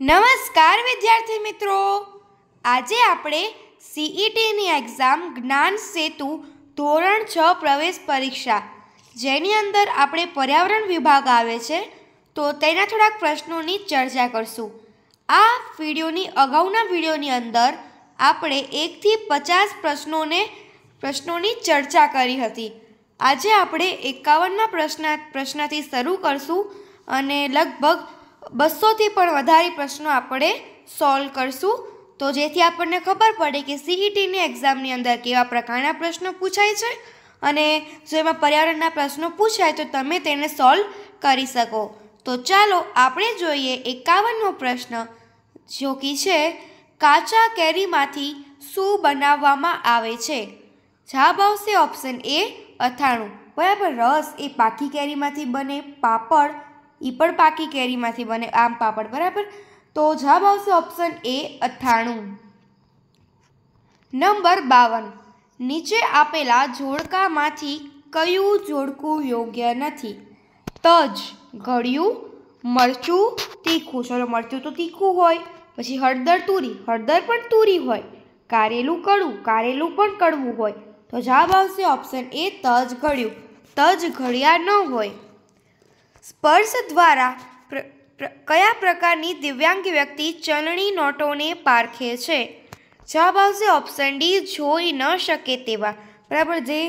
નમસ્કાર વિદ્યાર્થી મિત્રો આજે આપણે સીઈટીની e એક્ઝામ જ્ઞાન સેતુ ધોરણ છ પ્રવેશ પરીક્ષા જેની અંદર આપણે પર્યાવરણ વિભાગ આવે છે તો તેના થોડાક પ્રશ્નોની ચર્ચા કરશું આ વિડીયોની અગાઉના વિડીયોની અંદર આપણે એકથી પચાસ પ્રશ્નોને પ્રશ્નોની ચર્ચા કરી હતી આજે આપણે એકાવનના પ્રશ્ન પ્રશ્નથી શરૂ કરશું અને લગભગ બસોથી પણ વધારે પ્રશ્નો આપણે સોલ્વ કરશું તો જેથી આપણને ખબર પડે કે સીઈટીની e એક્ઝામની અંદર કેવા પ્રકારના પ્રશ્નો પૂછાય છે અને જો એમાં પર્યાવરણના પ્રશ્નો પૂછાય તો તમે તેને સોલ્વ કરી શકો તો ચાલો આપણે જોઈએ એકાવનમો પ્રશ્ન જો કે છે કાચા કેરીમાંથી શું બનાવવામાં આવે છે જવાબ આવશે ઓપ્શન એ અથાણું બરાબર રસ એ પાકી કેરીમાંથી બને પાપડ એ પણ પાકી કેરીમાંથી બને આમ પાપડ બરાબર તો જવાબ આવશે ઓપ્શન એ અથાણું નંબર બાવન નીચે આપેલા જોડકામાંથી કયું જોડકું યોગ્ય નથી તજ ઘડિયું મરચું તીખું ચલો મરચું તો તીખું હોય પછી હળદર તુરી હળદર પણ તુરી હોય કારેલું કડવું કારેલું પણ કડવું હોય તો જવાબ આવશે ઓપ્શન એ તજ ઘડ્યું તજ ઘડિયા ન હોય સ્પર્શ દ્વારા કયા પ્રકારની દિવ્યાંગ વ્યક્તિ ચલણી નોટોને પારખે છે જવાબ આવશે ઓપ્શન ડી જોઈ ન શકે તેવા બરાબર જે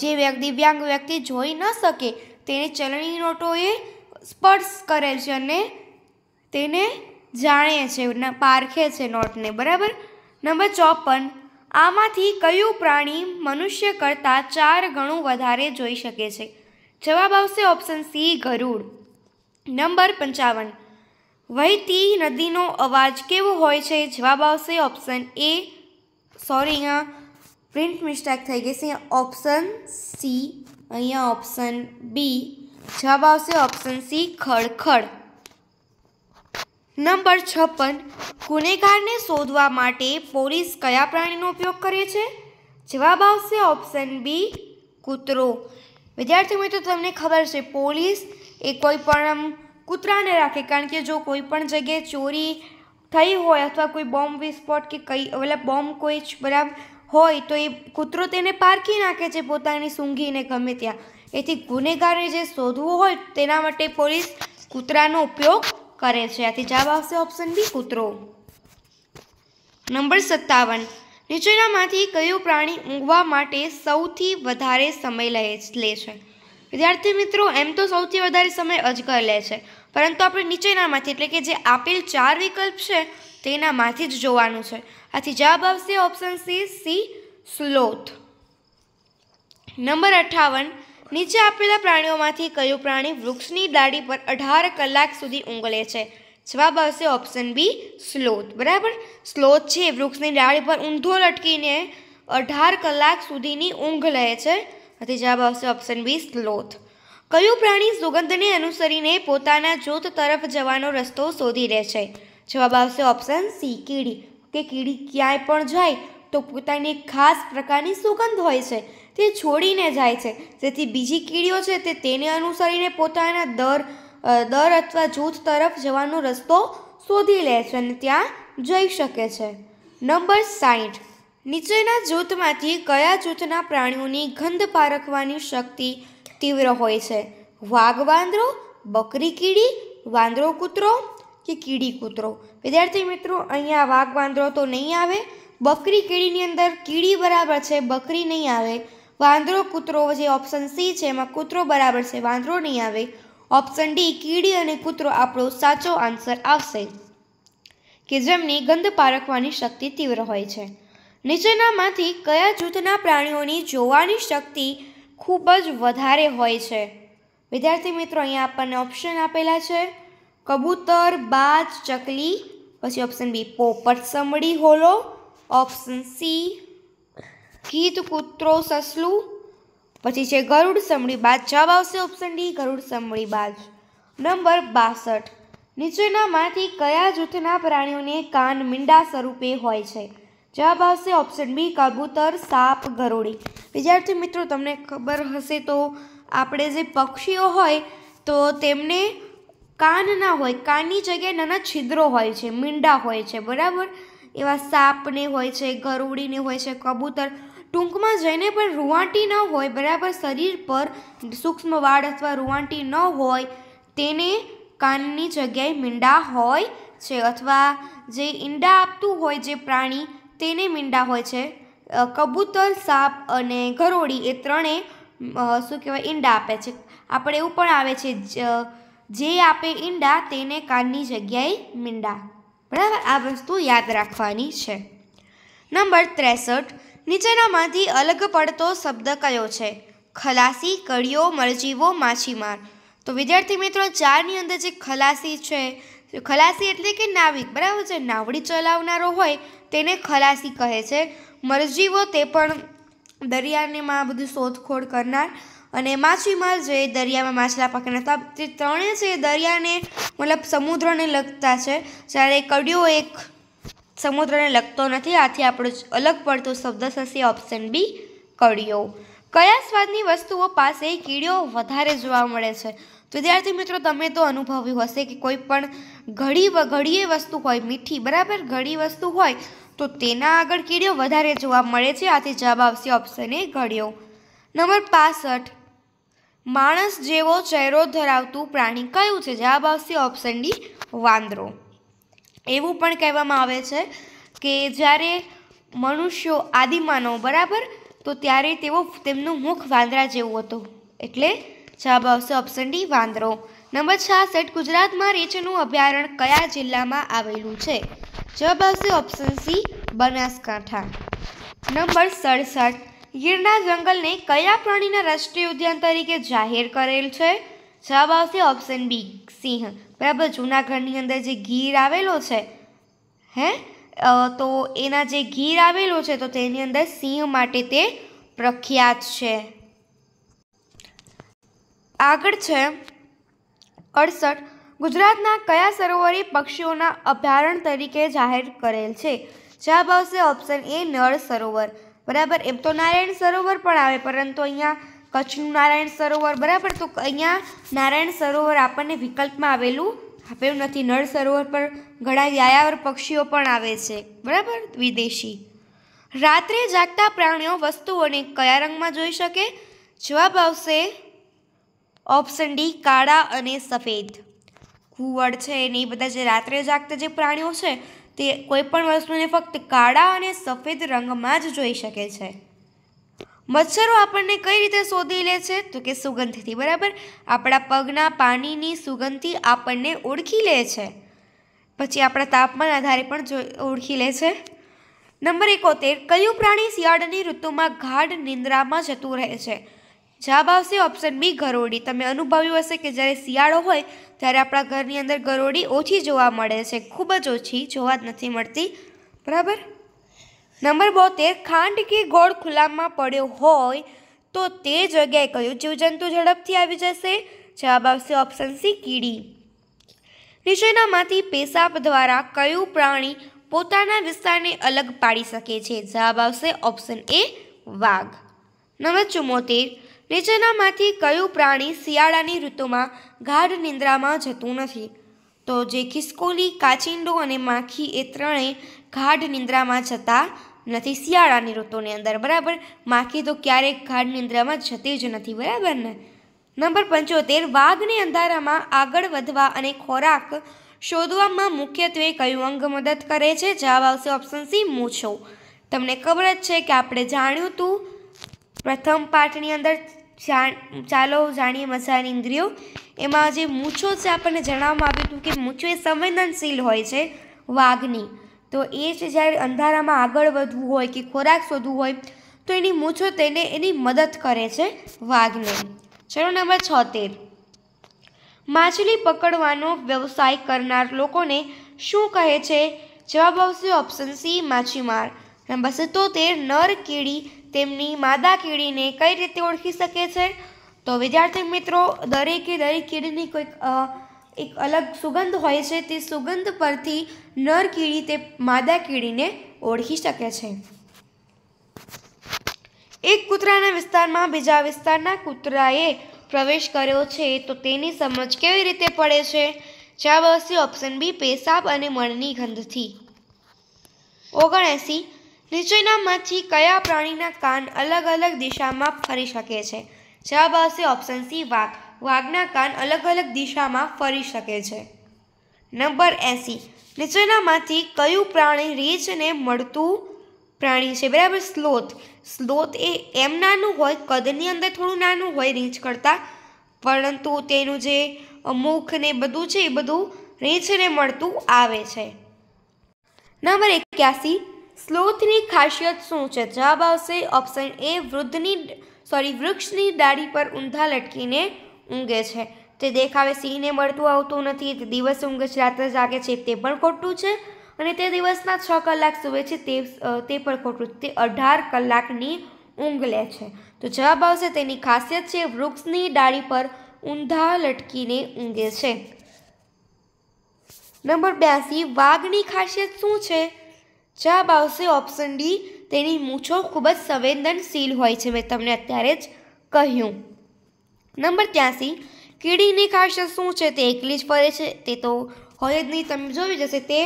જે દિવ્યાંગ વ્યક્તિ જોઈ ન શકે તેને ચલણી નોટોએ સ્પર્શ કરે છે અને તેને જાણે છે પારખે છે નોટને બરાબર નંબર ચોપન આમાંથી કયું પ્રાણી મનુષ્ય કરતાં ચાર ગણું વધારે જોઈ શકે છે જવાબ આવશે ઓપ્શન સી ગરુડ નંબર પંચાવન વહેતી નદીનો અવાજ કેવો હોય છે જવાબ આવશે ઓપ્શન એ સોરી અહીંયા પ્રિન્ટ મિસ્ટેક થઈ ગઈ છે ઓપ્શન સી અહીંયા ઓપ્શન બી જવાબ આવશે ઓપ્શન સી ખડખડ નંબર છપ્પન ગુનેગારને શોધવા માટે પોલીસ કયા પ્રાણીનો ઉપયોગ કરે છે જવાબ આવશે ઓપ્શન બી કૂતરો વિદ્યાર્થી મિત્રો તમને ખબર છે પોલીસ એ કોઈ પણ આમ કૂતરાને રાખે કારણ કે જો કોઈ પણ જગ્યાએ ચોરી થઈ હોય અથવા કોઈ બોમ્બ વિસ્ફોટ કે કઈ એટલે બોમ્બ કોઈ બરાબર હોય તો એ કૂતરો તેને પારખી નાખે છે પોતાની સૂંઘીને ગમે ત્યાં એથી ગુનેગારને જે શોધવું હોય તેના માટે પોલીસ કૂતરાનો ઉપયોગ કરે છે આથી જવાબ આવશે ઓપ્શન બી કૂતરો નંબર સત્તાવન નીચેનામાંથી કયું પ્રાણી ઊંઘવા માટે સૌથી વધારે સમય લે લે છે વિદ્યાર્થી મિત્રો એમ તો સૌથી વધારે સમય અજગર લે છે પરંતુ આપણે નીચેનામાંથી એટલે કે જે આપેલ ચાર વિકલ્પ છે તેનામાંથી જ જોવાનું છે આથી જવાબ આવશે option C C sloth number અઠ્ઠાવન નીચે આપેલા પ્રાણીઓમાંથી કયું પ્રાણી વૃક્ષની ડાળી પર અઢાર કલાક સુધી ઊંઘ છે જવાબ આવશે ઓપ્શન બી સ્લોથ બરાબર સ્લોથ છે વૃક્ષની ડાળી પર ઊંધો લટકીને અઢાર કલાક સુધીની ઊંઘ લે છે આથી જવાબ આવશે ઓપ્શન બી સ્લોથ કયું પ્રાણી સુગંધને અનુસરીને પોતાના જૂથ તરફ જવાનો રસ્તો શોધી લે છે જવાબ આવશે ઓપ્શન સી કીડી કે કીડી ક્યાંય પણ જાય તો પોતાની ખાસ પ્રકારની સુગંધ હોય છે તે છોડીને જાય છે જેથી બીજી કીડીઓ છે તે તેને અનુસરીને પોતાના દર દર અથવા જૂથ તરફ જવાનો રસ્તો શોધી લે છે અને ત્યાં જઈ શકે છે નંબર સાઠ નીચેના જૂથમાંથી કયા જૂથના પ્રાણીઓની ગંધ પારખવાની શક્તિ તીવ્ર હોય છે વાઘ વાંદરો બકરી કીડી વાંદરો કૂતરો કે કીડી કૂતરો વિદ્યાર્થી મિત્રો અહીંયા વાઘ વાંદરો તો નહીં આવે બકરી કીડીની અંદર કીડી બરાબર છે બકરી નહીં આવે વાંદરો કૂતરો જે ઓપ્શન સી છે એમાં કૂતરો બરાબર છે વાંદરો નહીં આવે ઓપ્શન ડી કીડી અને કૂતરો આપણો સાચો આન્સર આવશે કે જેમની ગંધ પારખવાની શક્તિ તીવ્ર હોય છે નીચેનામાંથી કયા જૂથના પ્રાણીઓની જોવાની શક્તિ ખૂબ જ વધારે હોય છે વિદ્યાર્થી મિત્રો અહીંયા આપણને ઓપ્શન આપેલા છે કબૂતર બાજ ચકલી પછી ઓપ્શન બી પોપટ સમડી હોલો ઓપ્શન સી ગીત કૂતરો સસલું પછી છે ગરુડ સમળી બાદ જવાબ આવશે ઓપ્શન ડી ગરુડ સમળી બાદ નંબર બાસઠ નીચેનામાંથી કયા જૂથના પ્રાણીઓને કાન મીંડા સ્વરૂપે હોય છે જવાબ આવશે ઓપ્શન બી કબૂતર સાપ ગરોડી વિદ્યાર્થી મિત્રો તમને ખબર હશે તો આપણે જે પક્ષીઓ હોય તો તેમને કાન ના હોય કાનની જગ્યાએ નાના છિદ્રો હોય છે મીંડા હોય છે બરાબર એવા સાપને હોય છે ગરોડીને હોય છે કબૂતર ટૂંકમાં જઈને પણ રૂવાંટી ન હોય બરાબર શરીર પર સૂક્ષ્મ વાળ અથવા રૂવાંટી ન હોય તેને કાનની જગ્યાએ મીંડા હોય છે અથવા જે ઈંડા આપતું હોય જે પ્રાણી તેને મીંડા હોય છે કબૂતર સાપ અને ગરોળી એ ત્રણેય શું કહેવાય ઈંડા આપે છે આપણે એવું પણ આવે છે જે આપે ઈંડા તેને કાનની જગ્યાએ મીંડા બરાબર આ વસ્તુ યાદ રાખવાની છે નંબર ત્રેસઠ નીચેનામાંથી અલગ પડતો શબ્દ કયો છે ખલાસી કડીઓ મરજીવો માછીમાર તો વિદ્યાર્થી મિત્રો ચારની અંદર જે ખલાસી છે ખલાસી એટલે કે નાવિક બરાબર છે નાવડી ચલાવનારો હોય તેને ખલાસી કહે છે મરજીવો તે પણ દરિયાનેમાં બધું શોધખોળ કરનાર અને માછીમાર જે દરિયામાં માછલા પકડના તે ત્રણે છે દરિયાને મતલબ સમુદ્રને લગતા છે જ્યારે કડિયો એક સમુદ્રને લગતો નથી આથી આપણો અલગ પડતો શબ્દ થશે ઓપ્શન બી કડીઓ કયા સ્વાદની વસ્તુઓ પાસે કીડીઓ વધારે જોવા મળે છે વિદ્યાર્થી મિત્રો તમે તો અનુભવ્યું હશે કે કોઈ પણ ઘડી ઘડીએ વસ્તુ હોય મીઠી બરાબર ઘડી વસ્તુ હોય તો તેના આગળ કીડીઓ વધારે જોવા મળે છે આથી જવાબ આવશે ઓપ્શન એ ઘડીઓ નંબર પાસઠ માણસ જેવો ચહેરો ધરાવતું પ્રાણી કયું છે જવાબ આવશે ઓપ્શન ડી વાંદરો એવું પણ કહેવામાં આવે છે કે જ્યારે મનુષ્યો આદિમાનવ બરાબર તો ત્યારે તેઓ તેમનું મુખ વાંદરા જેવું હતું એટલે જવાબ આવશે ઓપ્શન ડી વાંદરો નંબર છાસઠ ગુજરાતમાં રેચનું અભયારણ્ય કયા જિલ્લામાં આવેલું છે જવાબ આવશે ઓપ્શન સી બનાસકાંઠા નંબર સડસઠ ગીરના જંગલને કયા પ્રાણીના રાષ્ટ્રીય ઉદ્યાન તરીકે જાહેર કરેલ છે જવાબ આવશે ઓપ્શન બી સિંહ બરાબર જૂનાગઢની અંદર જે ગીર આવેલો છે હે તો એના જે ગીર આવેલો છે તો તેની અંદર સિંહ માટે તે પ્રખ્યાત છે આગળ છે અડસઠ ગુજરાતના કયા સરોવરે પક્ષીઓના અભયારણ્ય તરીકે જાહેર કરેલ છે જવાબ આવશે ઓપ્શન એ નળ સરોવર બરાબર એમ તો નારાયણ સરોવર પણ આવે પરંતુ અહીંયા કચ્છનું નારાયણ સરોવર બરાબર તો અહીંયા નારાયણ સરોવર આપણને વિકલ્પમાં આવેલું આપેલું નથી નળ સરોવર પર ઘણા યાયાવર પક્ષીઓ પણ આવે છે બરાબર વિદેશી રાત્રે જાગતા પ્રાણીઓ વસ્તુઓને કયા રંગમાં જોઈ શકે જવાબ આવશે ઓપ્શન ડી કાળા અને સફેદ ઘુવડ છે ને એ બધા જે રાત્રે જાગતા જે પ્રાણીઓ છે તે કોઈપણ વસ્તુને ફક્ત કાળા અને સફેદ રંગમાં જ જોઈ શકે છે મચ્છરો આપણને કઈ રીતે શોધી લે છે તો કે સુગંધથી બરાબર આપણા પગના પાણીની સુગંધથી આપણને ઓળખી લે છે પછી આપણા તાપમાન આધારે પણ ઓળખી લે છે નંબર એકોતેર કયું પ્રાણી શિયાળાની ઋતુમાં ગાઢ નિંદ્રામાં જતું રહે છે જવાબ આવશે ઓપ્શન બી ગરોળી તમે અનુભવ્યું હશે કે જ્યારે શિયાળો હોય ત્યારે આપણા ઘરની અંદર ગરોળી ઓછી જોવા મળે છે ખૂબ જ ઓછી જોવા જ નથી મળતી બરાબર નંબર બોતેર ખાંડ કે ગોળ ખુલ્લામાં પડ્યો હોય તો તે જગ્યાએ કયું જીવજંતુ ઝડપથી આવી જશે જવાબ આવશે ઓપ્શન સી કીડી નીચેનામાંથી પેશાબ દ્વારા કયું પ્રાણી પોતાના વિસ્તારને અલગ પાડી શકે છે જવાબ આવશે ઓપ્શન એ વાઘ નંબર ચુમ્મોતેર નીચેનામાંથી કયું પ્રાણી શિયાળાની ઋતુમાં ગાઢ નિંદ્રામાં જતું નથી તો જે ખિસકોલી કાચિંડો અને માખી એ ત્રણેય ગાઢ નિંદ્રામાં જતા નથી શિયાળાની ઋતુની અંદર બરાબર માખી તો ક્યારેક ગાઢ નિંદ્રામાં જતી જ નથી બરાબર ને નંબર પંચોતેર વાઘને અંધારામાં આગળ વધવા અને ખોરાક શોધવામાં મુખ્યત્વે કયું અંગ મદદ કરે છે જવાબ આવશે ઓપ્શન સી મૂછો તમને ખબર જ છે કે આપણે જાણ્યું હતું પ્રથમ પાઠની અંદર ચાલો જાણીએ મજાની ઇન્દ્રિયો એમાં જે મૂછો છે આપણને જણાવવામાં આવ્યું હતું કે મૂછો એ સંવેદનશીલ હોય છે વાઘની તો એ જ જ્યારે અંધારામાં આગળ વધવું હોય કે ખોરાક શોધવું હોય તો એની મૂછો તેને એની મદદ કરે છે વાઘને ચલો નંબર છોતેર માછલી પકડવાનો વ્યવસાય કરનાર લોકોને શું કહે છે જવાબ આવશે ઓપ્શન સી માછીમાર નંબર સિત્તોતેર નર કીડી તેમની માદા કીડીને કઈ રીતે ઓળખી શકે છે તો વિદ્યાર્થી મિત્રો દરેકે દરેક કીડીની કોઈક એક અલગ સુગંધ હોય છે તે સુગંધ પરથી નર કીડી તે માદા કીડીને ઓળખી શકે છે એક કૂતરાના વિસ્તારમાં બીજા વિસ્તારના કૂતરાએ પ્રવેશ કર્યો છે તો તેની સમજ કેવી રીતે પડે છે જવાબ આવશે ઓપ્શન બી પેશાબ અને મણની ગંધથી ઓગણએંસી નીચેનામાંથી કયા પ્રાણીના કાન અલગ અલગ દિશામાં ફરી શકે છે જવાબ આવશે ઓપ્શન સી વાઘ વાઘના કાન અલગ અલગ દિશામાં ફરી શકે છે નંબર એંસી નીચેનામાંથી કયું પ્રાણી રીંછને મળતું પ્રાણી છે બરાબર સ્લોથ સ્લોથ એ એમ નાનું હોય કદની અંદર થોડું નાનું હોય રીંછ કરતાં પરંતુ તેનું જે મુખ ને બધું છે એ બધું રીંછને મળતું આવે છે નંબર એક્યાસી સ્લોથની ખાસિયત શું છે જવાબ આવશે ઓપ્શન એ વૃદ્ધની સોરી વૃક્ષની ડાળી પર ઊંધા લટકીને ઊંઘે છે તે દેખાવે સિંહને મળતું આવતું નથી તે દિવસે ઊંઘે છે રાત્રે જાગે છે તે પણ ખોટું છે અને તે દિવસના છ કલાક સુવે છે તે તે પણ ખોટું તે અઢાર કલાકની ઊંઘ લે છે તો જવાબ આવશે તેની ખાસિયત છે વૃક્ષની ડાળી પર ઊંધા લટકીને ઊંઘે છે નંબર બ્યાસી વાઘની ખાસિયત શું છે જવાબ આવશે ઓપ્શન ડી તેની મૂછો ખૂબ જ સંવેદનશીલ હોય છે મેં તમને અત્યારે જ કહ્યું નંબર ત્યાંસી કીડીની ખાસિયત શું છે તે એકલી જ ફરે છે તે તો હોય જ નહીં તમે જોઈ જશે તે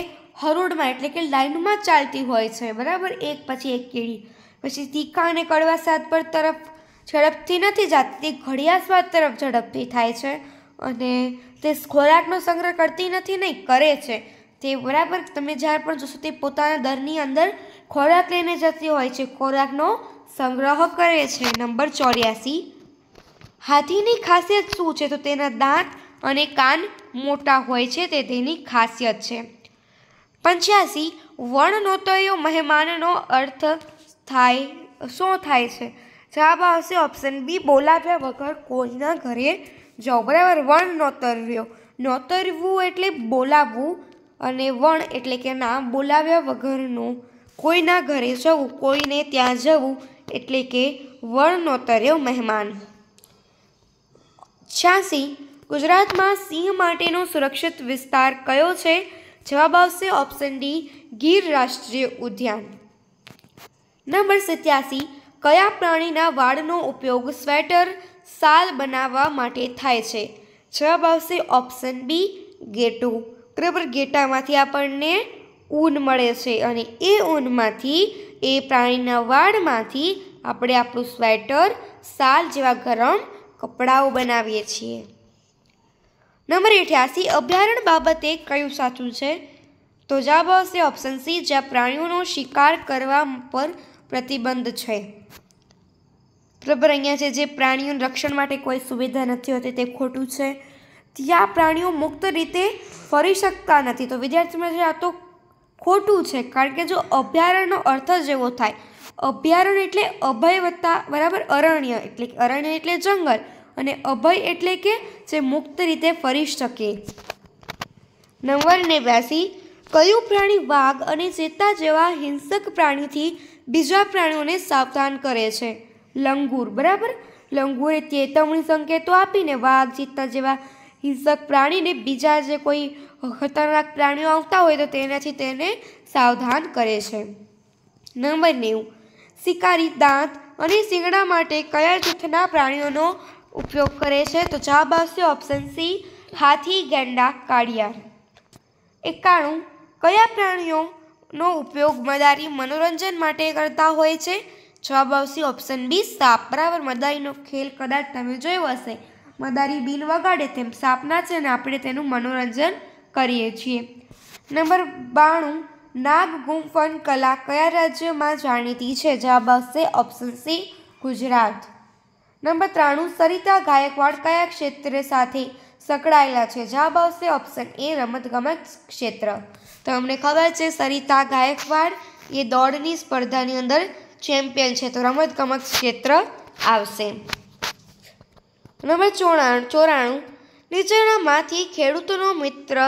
હરોળમાં એટલે કે લાઇનમાં ચાલતી હોય છે બરાબર એક પછી એક કીડી પછી તીખા અને કડવા સ્વાદ પર તરફ ઝડપથી નથી જતી તે ઘડિયા સ્વાદ તરફ ઝડપથી થાય છે અને તે ખોરાકનો સંગ્રહ કરતી નથી નહીં કરે છે તે બરાબર તમે જ્યારે પણ જોશો તે પોતાના દરની અંદર ખોરાક લઈને જતી હોય છે ખોરાકનો સંગ્રહ કરે છે નંબર ચોર્યાસી હાથીની ખાસિયત શું છે તો તેના દાંત અને કાન મોટા હોય છે તે તેની ખાસિયત છે પંચ્યાસી વર્ણનોતયો મહેમાનનો અર્થ થાય શું થાય છે જવાબ આવશે ઓપ્શન બી બોલાવ્યા વગર કોઈના ઘરે જાઓ બરાબર વણ નોતરવ્યો નોતરવું એટલે બોલાવવું અને વણ એટલે કે ના બોલાવ્યા વગરનું કોઈના ઘરે જવું કોઈને ત્યાં જવું એટલે કે વણ નોતર્યો મહેમાન છ્યાસી ગુજરાતમાં સિંહ માટેનો સુરક્ષિત વિસ્તાર કયો છે જવાબ આવશે ઓપ્શન ડી ગીર રાષ્ટ્રીય ઉદ્યાન નંબર સત્યાસી કયા પ્રાણીના વાળનો ઉપયોગ સ્વેટર સાલ બનાવવા માટે થાય છે જવાબ આવશે ઓપ્શન બી ગેટુ બરાબર ગેટામાંથી આપણને ઊન મળે છે અને એ ઊનમાંથી એ પ્રાણીના વાળમાંથી આપણે આપણું સ્વેટર સાલ જેવા ગરમ કપડાઓ બનાવીએ છીએ નંબર અઠ્યાસી અભયારણ્ય બાબતે કયું સાચું છે તો જવાબ આવશે ઓપ્શન સી જ્યાં પ્રાણીઓનો શિકાર કરવા પર પ્રતિબંધ છે બરાબર અહીંયા છે જે પ્રાણીઓને રક્ષણ માટે કોઈ સુવિધા નથી હોતી તે ખોટું છે ત્યાં પ્રાણીઓ મુક્ત રીતે ફરી શકતા નથી તો વિદ્યાર્થી મિત્રો આ તો ખોટું છે કારણ કે જો અભયારણ્યનો અર્થ જ એવો થાય અભયારણ્ય એટલે અભયવત્તા બરાબર અરણ્ય એટલે અરણ્ય એટલે જંગલ અને અભય એટલે કે જે મુક્ત રીતે ફરી શકે નંબર નેવ્યાસી કયું પ્રાણી વાઘ અને ચેતા જેવા હિંસક પ્રાણીથી બીજા પ્રાણીઓને સાવધાન કરે છે લંગૂર બરાબર લંગૂરે ચેતવણી સંકેતો આપીને વાઘ ચિત્તા જેવા હિંસક પ્રાણીને બીજા જે કોઈ ખતરનાક પ્રાણીઓ આવતા હોય તો તેનાથી તેને સાવધાન કરે છે નંબર નેવું શિકારી દાંત અને શિંગડા માટે કયા જૂથના પ્રાણીઓનો ઉપયોગ કરે છે તો જવાબ આવશે ઓપ્શન સી હાથી ગેંડા કાળિયાર એકાણું કયા પ્રાણીઓનો ઉપયોગ મદારી મનોરંજન માટે કરતા હોય છે જવાબ આવશે ઓપ્શન બી સાપ બરાબર મદારીનો ખેલ કદાચ તમે જોયો હશે મદારી બિલ વગાડે તેમ સાપના છે અને આપણે તેનું મનોરંજન કરીએ છીએ નંબર બાણું નાગ ગુંફન કલા કયા રાજ્યમાં જાણીતી છે જવાબ આવશે ઓપ્શન સી ગુજરાત નંબર ત્રાણું સરિતા ગાયકવાડ કયા ક્ષેત્ર સાથે સંકળાયેલા છે જવાબ આવશે ઓપ્શન એ રમતગમત ક્ષેત્ર તો અમને ખબર છે સરિતા ગાયકવાડ એ દોડની સ્પર્ધાની અંદર ચેમ્પિયન છે તો રમતગમત ક્ષેત્ર આવશે નંબર ચોરાણું ચોરાણું નીચેનામાંથી ખેડૂતોનો મિત્ર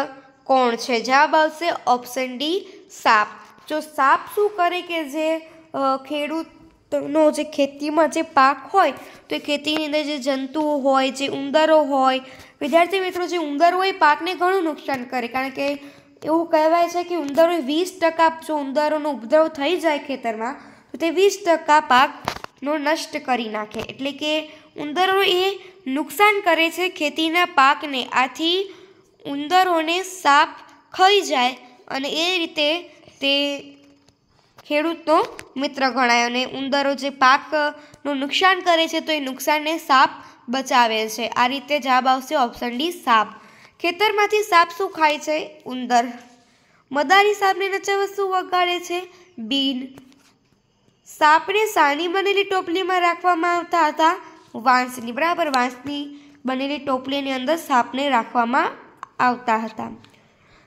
કોણ છે જવાબ આવશે ઓપ્શન ડી સાપ જો સાપ શું કરે કે જે ખેડૂત નો જે ખેતીમાં જે પાક હોય તો એ ખેતીની અંદર જે જંતુઓ હોય જે ઉંદરો હોય વિદ્યાર્થી મિત્રો જે ઉંદરો હોય એ પાકને ઘણું નુકસાન કરે કારણ કે એવું કહેવાય છે કે ઉંદરો વીસ ટકા જો ઉંદરોનો ઉપદ્રવ થઈ જાય ખેતરમાં તો તે વીસ ટકા પાકનો નષ્ટ કરી નાખે એટલે કે ઉંદરો એ નુકસાન કરે છે ખેતીના પાકને આથી ઉંદરોને સાપ ખાઈ જાય અને એ રીતે તે ખેડૂતનો મિત્ર ગણાય અને ઉંદરો જે પાકનું નુકસાન કરે છે તો એ નુકસાનને સાપ બચાવે છે આ રીતે જવાબ આવશે ઓપ્શન ડી સાપ ખેતરમાંથી સાપ શું ખાય છે ઉંદર મદારી સાપને નચાવવા શું વગાડે છે બીન સાપને સાની બનેલી ટોપલીમાં રાખવામાં આવતા હતા વાંસની બરાબર વાંસની બનેલી ટોપલીની અંદર સાપને રાખવામાં આવતા હતા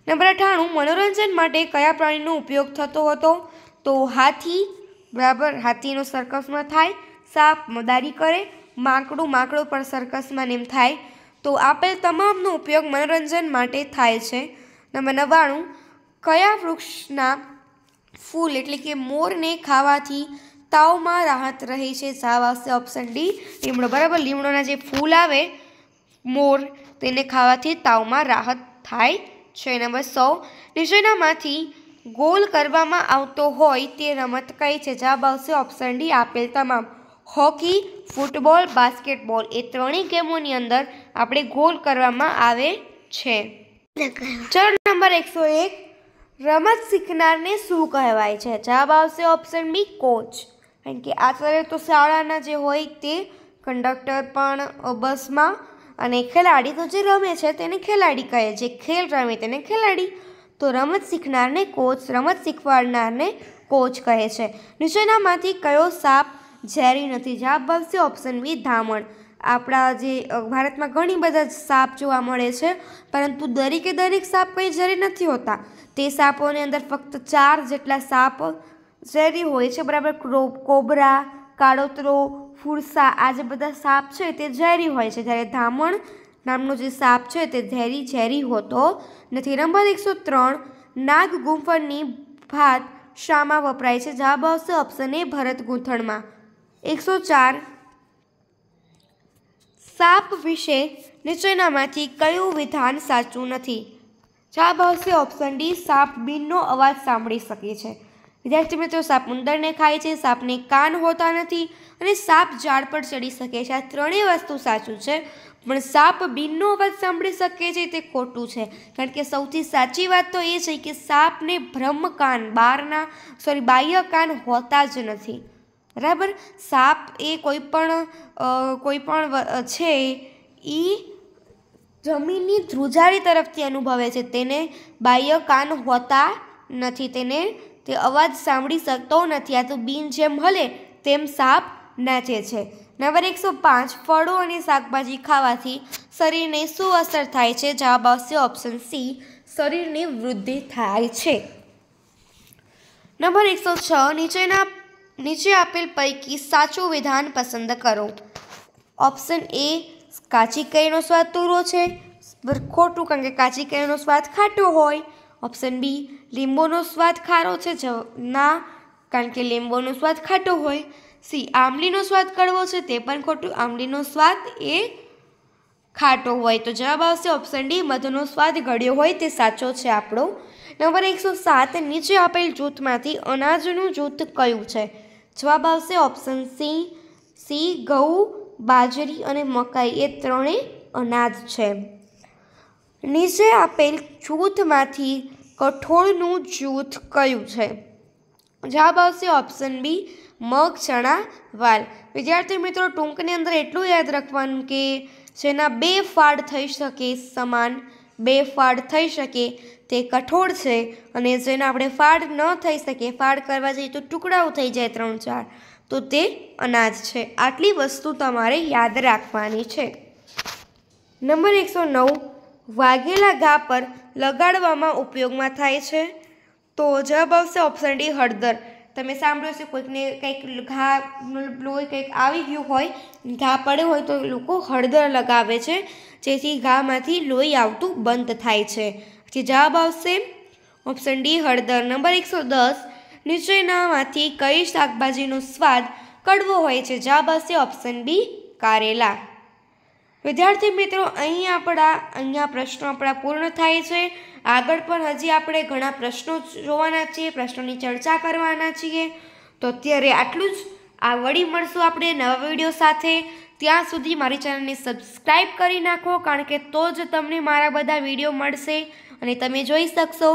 નંબર અઠાણું મનોરંજન માટે કયા પ્રાણીનો ઉપયોગ થતો હતો તો હાથી બરાબર હાથીનો સર્કસમાં થાય સાપ મદારી કરે માંકડું માંકડો પણ સર્કસમાં નેમ થાય તો આપેલ તમામનો ઉપયોગ મનોરંજન માટે થાય છે નંબર નવ્વાણું કયા વૃક્ષના ફૂલ એટલે કે મોરને ખાવાથી તાવમાં રાહત રહે છે સાવ આવશે ઓપ્શન ડી લીમડો બરાબર લીમડોના જે ફૂલ આવે મોર તેને ખાવાથી તાવમાં રાહત થાય છે નંબર સો નીચેનામાંથી ગોલ કરવામાં આવતો હોય તે રમત કઈ છે જવાબ આવશે ઓપ્શન ડી આપેલ તમામ હોકી ફૂટબોલ બાસ્કેટબોલ એ ત્રણેય ગેમોની અંદર આપણે ગોલ કરવામાં આવે છે ચર નંબર એકસો એક રમત શીખનારને શું કહેવાય છે જવાબ આવશે ઓપ્શન બી કોચ કારણ કે આચાર્ય તો શાળાના જે હોય તે કંડક્ટર પણ બસમાં અને ખેલાડી તો જે રમે છે તેને ખેલાડી કહે જે ખેલ રમે તેને ખેલાડી તો રમત શીખનારને કોચ રમત શીખવાડનારને કોચ કહે છે નીચેનામાંથી કયો સાપ ઝેરી નથી જવાબ આવશે ઓપ્શન બી ધામણ આપણા જે ભારતમાં ઘણી બધા સાપ જોવા મળે છે પરંતુ દરેકે દરેક સાપ કંઈ ઝેરી નથી હોતા તે સાપોની અંદર ફક્ત ચાર જેટલા સાપ ઝેરી હોય છે બરાબર કોબરા કાળોતરો ફુરસા આ જે બધા સાપ છે તે ઝેરી હોય છે જ્યારે ધામણ નામનો જે સાપ છે તે ઝેરી ઝેરી હોતો નથી નંબર એકસો ત્રણ નાગ ગુંફણની ભાત શામાં વપરાય છે જવાબ આવશે ઓપ્શન એ ભરત ગૂંથણમાં એકસો ચાર સાપ વિશે નીચેનામાંથી કયું વિધાન સાચું નથી જવાબ આવશે ઓપ્શન ડી સાપ બિનનો અવાજ સાંભળી શકે છે વિદ્યાર્થી મિત્રો સાપ ઉંદરને ખાય છે સાપને કાન હોતા નથી અને સાપ ઝાડ પર ચડી શકે છે આ ત્રણેય વસ્તુ સાચું છે પણ સાપ બિનનો અવાજ સાંભળી શકે છે તે ખોટું છે કારણ કે સૌથી સાચી વાત તો એ છે કે સાપને કાન બહારના સોરી બાહ્ય કાન હોતા જ નથી બરાબર સાપ એ કોઈ પણ કોઈ પણ છે એ જમીનની ધ્રુજારી તરફથી અનુભવે છે તેને બાહ્ય કાન હોતા નથી તેને તે અવાજ સાંભળી શકતો નથી આ તો બિન જેમ હલે તેમ સાપ નાચે છે નંબર એકસો પાંચ ફળો અને શાકભાજી ખાવાથી શરીરને શું અસર થાય છે જવાબ આવશે ઓપ્શન સી શરીરની વૃદ્ધિ થાય છે નંબર એકસો છ નીચેના નીચે આપેલ પૈકી સાચું વિધાન પસંદ કરો ઓપ્શન એ કાચી કેરીનો સ્વાદ તૂરો છે ખોટું કારણ કે કાચી કેરીનો સ્વાદ ખાટો હોય ઓપ્શન બી લીંબોનો સ્વાદ ખારો છે જ ના કારણ કે લીંબોનો સ્વાદ ખાટો હોય સી આંબલીનો સ્વાદ કડવો છે તે પણ ખોટું આંબલીનો સ્વાદ એ ખાટો હોય તો જવાબ આવશે ઓપ્શન ડી મધનો સ્વાદ ગળ્યો હોય તે સાચો છે આપણો નંબર એકસો સાત નીચે આપેલ જૂથમાંથી અનાજનું જૂથ કયું છે જવાબ આવશે ઓપ્શન સી સી ઘઉં બાજરી અને મકાઈ એ ત્રણેય અનાજ છે નીચે આપેલ જૂથમાંથી કઠોળનું જૂથ કયું છે જવાબ આવશે ઓપ્શન બી મગ ચણા વાલ વિદ્યાર્થી મિત્રો ટૂંકની અંદર એટલું યાદ રાખવાનું કે જેના બે ફાળ થઈ શકે સમાન બે ફાળ થઈ શકે તે કઠોળ છે અને જેના આપણે ફાળ ન થઈ શકે ફાળ કરવા જઈએ તો ટુકડાઓ થઈ જાય ત્રણ ચાર તો તે અનાજ છે આટલી વસ્તુ તમારે યાદ રાખવાની છે નંબર એકસો નવ વાઘેલા ઘા પર લગાડવામાં ઉપયોગમાં થાય છે તો જવાબ આવશે ઓપ્શન ડી હળદર તમે સાંભળ્યો છે કોઈકને કંઈક ઘા લોહી કંઈક આવી ગયું હોય ઘા પડે હોય તો લોકો હળદર લગાવે છે જેથી ઘામાંથી લોહી આવતું બંધ થાય છે પછી જવાબ આવશે ઓપ્શન ડી હળદર નંબર એકસો દસ નીચેનામાંથી કઈ શાકભાજીનો સ્વાદ કડવો હોય છે જવાબ આવશે ઓપ્શન બી કારેલા વિદ્યાર્થી મિત્રો અહીં આપણા અહીંયા પ્રશ્નો આપણા પૂર્ણ થાય છે આગળ પણ હજી આપણે ઘણા પ્રશ્નો જોવાના છીએ પ્રશ્નોની ચર્ચા કરવાના છીએ તો અત્યારે આટલું જ આ વળી મળશું આપણે નવા વિડીયો સાથે ત્યાં સુધી મારી ચેનલને સબસ્ક્રાઈબ કરી નાખો કારણ કે તો જ તમને મારા બધા વિડીયો મળશે અને તમે જોઈ શકશો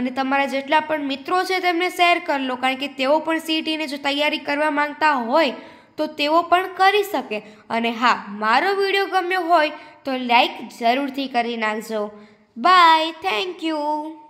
અને તમારા જેટલા પણ મિત્રો છે તેમને શેર કરી લો કારણ કે તેઓ પણ સીટીને જો તૈયારી કરવા માંગતા હોય તો તેઓ પણ કરી શકે અને હા મારો વિડીયો ગમ્યો હોય તો લાઈક જરૂરથી કરી નાખજો Bye. Thank you.